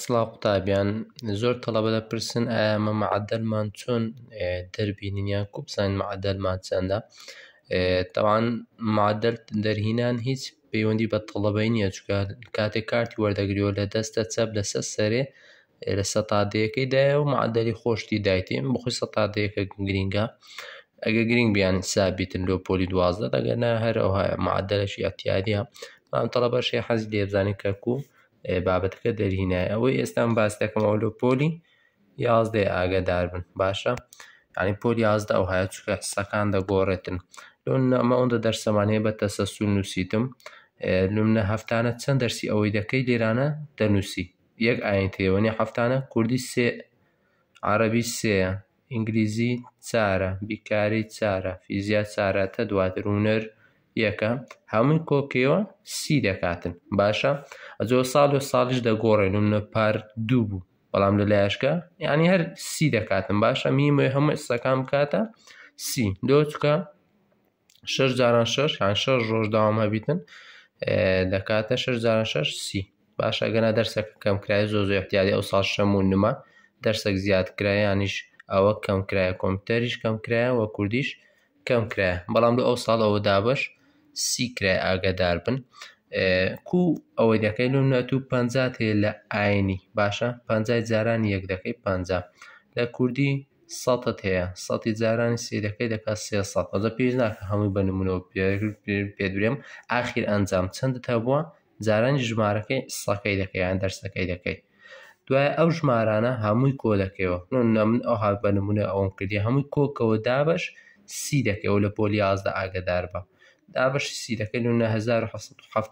سڵاو قوتابیان زۆر تەڵەبە دەپرسن ئەمە مەعدەلمان چۆن دەربینیان کو بزانین مەعدەلمان چەندە تەوان مادەل دەرهینان هیچ پەیوەندی بە تەڵەبەی نییە چکە کاتێک کارتی وەردەگریەوە لە دەستە چەپ لەسەر سەرێ لە سەتادەیەەکەی دایە و معدەلی خۆشتی دایتیم بخۆی سەتادەیەەکە گرینگە ئەگە گرنگ بیان سابیتن لۆ پۆلی دوازدە دەگەنە هەر ئەوها معدەلەشی ئەتیادیە ئەم تەڵەبەشی حەزی لێبزانانی کەکو و بابەتەکە دەرهینای ئەوەی ئێستام باس دەکەم ئۆلۆپۆلی یازدێ ئاگادار بن باشە ینی پۆلی یازدا ئەو هاات چکە حسەکان دەگۆڕێتن لۆن ئەمە ئەوەندە دەرسەمانەیە بە تەسەسو نووسیتم لومنە هەفتانە چەند دەرسی ئەوەی دەکەی لێرانە دەنووسی یەک ئاین تێوەنی هەفتانە کوردی سێ عربی سێە ئینگلیزی چارە بیکاری چارە فیزیا چارەتە دواتر هوەر یەکە هەمن کۆکەوە سی دەکاتن باشە ئەجۆ ساڵ و ساڵیش دەگۆڕێن و پار دوو بوو بەڵام لە لایشکە یعنی هەر سی دەکاتن باشە میمە هەموو ئستەکان بکاتە سی دۆ چکە شش جاران شش هەن شش ڕۆژ داوام هەبیتن دەکاتە شش جاران شش سی باشە گەنا دەرسەکە کەم کرای زۆ زۆ احتیای ئەو ساڵ شەمون نما دەرسێک زیاد کرایانیش ئەوە کەم کرایە کۆمپیوتەریش کەم کرایە وە کوردیش کەم کرایە بەڵام لە ئەو ساڵ ئەوە دابش سیکرای ئاگدار بن کو ئەوەی دەکەین و نەت و پەنجات هەیە لە ئاینی باشە پەنجای جاران یەک دەکەی پەنج لە کوردی سەت هەیە سەی جارانی سێدەکەی دەکە سێ سە ئەزە پێش ناکە هەمووی بە نمونەوە پێدرێم ئاخیر ئەنجام چەندتە بووە جارانی ژمارەکەی سەکەی دەکەیان دەرسەکەی دەکەی دوای ئەو ژمارانە هەمووی کۆ دەکەوە نەمن ئەو هاات بە نمونە ئەوم کردی هەمووی کۆکەوە دابش سی دەکەەوە لە پۆلی یازدا ئاگدار بە دابش سیرەکەی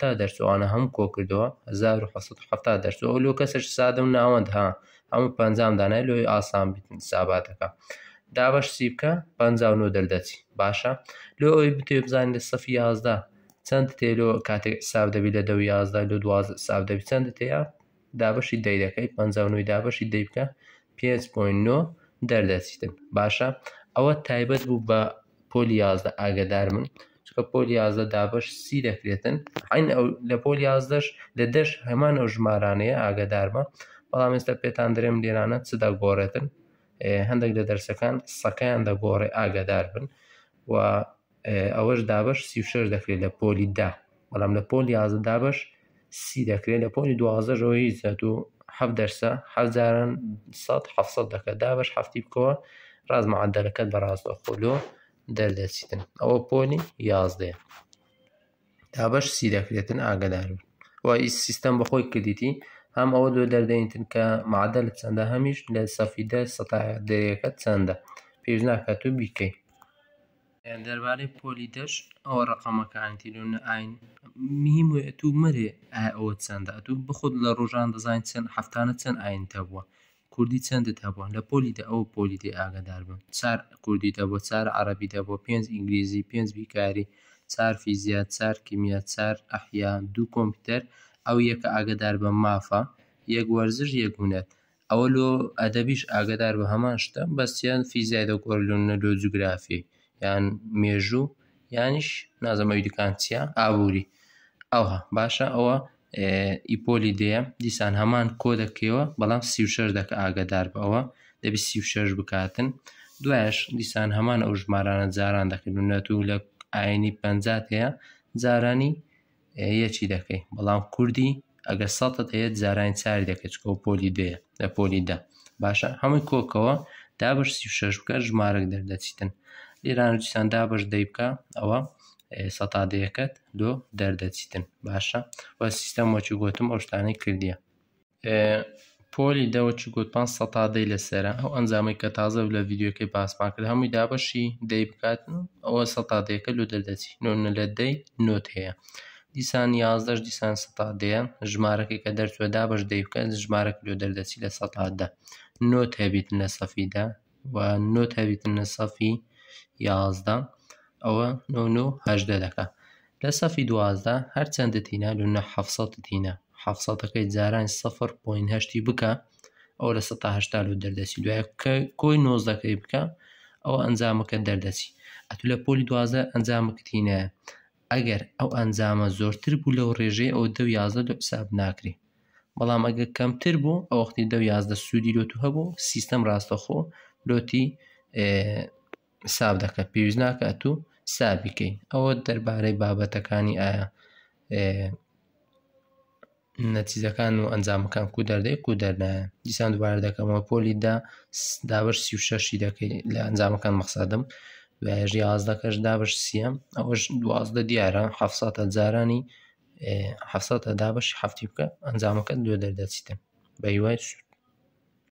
لە دەرسوانە هەم کۆ کردەوە 1970 دەرسەوە لۆ کەسش سادەم ناوەند ها ئەمە پەنجام دانای لۆی ئاسان بیتن ساباتەکە دابش سی بکە پ دەردەچی باشە لۆ ئەوی بتێ بزانین لە سەفی یازدا چەند تێلۆ کاتێک ساو دەبی لە دەو یازدا لە دوازە ساو دەبی چەند تەیە دابشی دەیرەکەی پ دابشی دەی بکە 5.9 دەردەچیتن باشە ئەوە تایبەت بوو بە پۆلی یازدە ئاگدار من کە پۆل یازدە دابش سی دەکرێتن عین لە پۆل یازدەش لە دەش هەمان ئەو ژمارانەیە ئاگدارمە بەڵام ئێستا پێتان درێم لێرانە چ دەگۆڕێتن هەندێک لە دەرسەکان سەکەیان دەگۆڕێ ئاگدار بن و ئەوەش دابش سی شش دەکرێت لە پۆلی دا بەڵام لە پۆل یازدە دابش سی دەکرێت لە پۆلی دوازەژەوەی زەت و هەف دەرسە هەزاران 1 دەکە دابش هەفتی بکەوە ڕاز معدەەکەت بەڕاستە خۆلۆ دەردەچیتن ئەوە پۆنی یازدێ تا بەش سی دەکرێتن ئاگدار بن وای سیستەم بەخۆی کردیتی هەم ئەوە دو دەردەینتن کە معدە لە چەندە هەمیش لە سەفیدە سەتا دەریەکە چەندە پێش ناکات و بیکەین دەربارەی پۆلی دەش ئەوە ڕقەمەکانی لون ئاین میم و تو مرێ ئەوە چەندە تو بخود لە ڕۆژان دەزانین چەند هەفتانە چەند ئاینتە بووە کوردی چەندت هەبوون لە پۆلیدا ئەو پۆلیتی ئاگدار بم چار کوردیدا بۆ چار عربیدا بۆ پێنج ئینگلیزی پێنج بیکاری چار فیزیات چار کیمیا چار ئەحیان دوو کۆمپیوتەر ئەو یەکە ئاگدار بە مافە یەک وەرزش یەکونەت ئەوە لۆ ئەدەبیش ئاگدار بە هەمان شتە بەستیان فیزیایدا گۆرلونە لۆ جوگرافی یان مێژوو یانیش نازەمەوی دوکان چیا ئابووری ئەوها باشە ئەوە ئیپۆلی دەیە دیسان هەمان کۆ دەکەوە بەڵام سیوشەر دەکە ئاگدار بەوە دەبی سیوشەش بکاتن دوایش دیسان هەمان ئەو ژمارانە جاران دەکردونێت و لە ئاینی پەنجات هەیە جارانی یەکی دەکەی بەڵام کوردی ئەگە سەڵت هەیە جارانی چاری دەکەیت کۆ پۆلی دەیە لە پۆلیدا باشە هەمووی کۆکەوە دابش سیوشەش بکە ژمارەك دەردەچیتن لێران جیسان دابش دەی بکە ئەوە سەتادەیەکەت دۆ دەردەچیتن باشە بە سیستەم وەچی گوتم ئەو شتانی کردیە پۆلی دەوەچی گوت 5 سەتادەی لەسرە ئەو ئەنجامی کە تازە لە یددیوەکەی باسمان کرد هەمووی دابەشی دەی بکات ئەوە سەتادەیەەکە لۆ دەردەچی نۆنە لە دەی نۆت هەیە. دیسان یازدەش دیسان سەدەیە ژمارەکەی کە دەرچوە دابش دەیبکەن ژمارەك لۆ دەردەچی لە سەدادا نۆت هەبیتن لە سەفیدا و نۆت هەبیتن لە سەفی یازدا ئەوە 99 دەکە لە سەفی دوازدا هەرچەندە تینە لە 1970 تینە حەفسەەکەی جاران سەفر پوینهشتی بکە ئەو لە 1970 دەردەسی دوای کە کۆی نۆزەکەی بکە ئەو ئەنجامەکە دەردەچی ئەتو لە پۆلی دوازە ئەنجامەکەتینە ئەگەر ئەو ئەنجامە زۆرتر بوو لەو ڕێژەی ئەو دە یازە لە حساب ناکری بەڵام ئەگە کەمتر بوو ئەو وختی دە یازدە سوودی لۆتو هەبوو سیستەم ڕاستەخۆ لۆتی ساب دەکە پێویست ناکە تو سابیکەین ئەوە دەربارەی بابەتەکانی ئایا نەتیزەکان و ئەنجامەکان کو دەردەی کو دەرنایە دیسان دوبارە دەکەمەوە پۆلیدا دابش سی و شەشی دەکەی لە ئەنجامەکان مەقسادم بەژی ئازدەکەش دابش سیە ئەوەش دوازدە دیارە حفساتە جارانی حفساتە دابش هەفتی بکە ئەنجامەکە دوێ دەردەچیتە بە هیوای سوود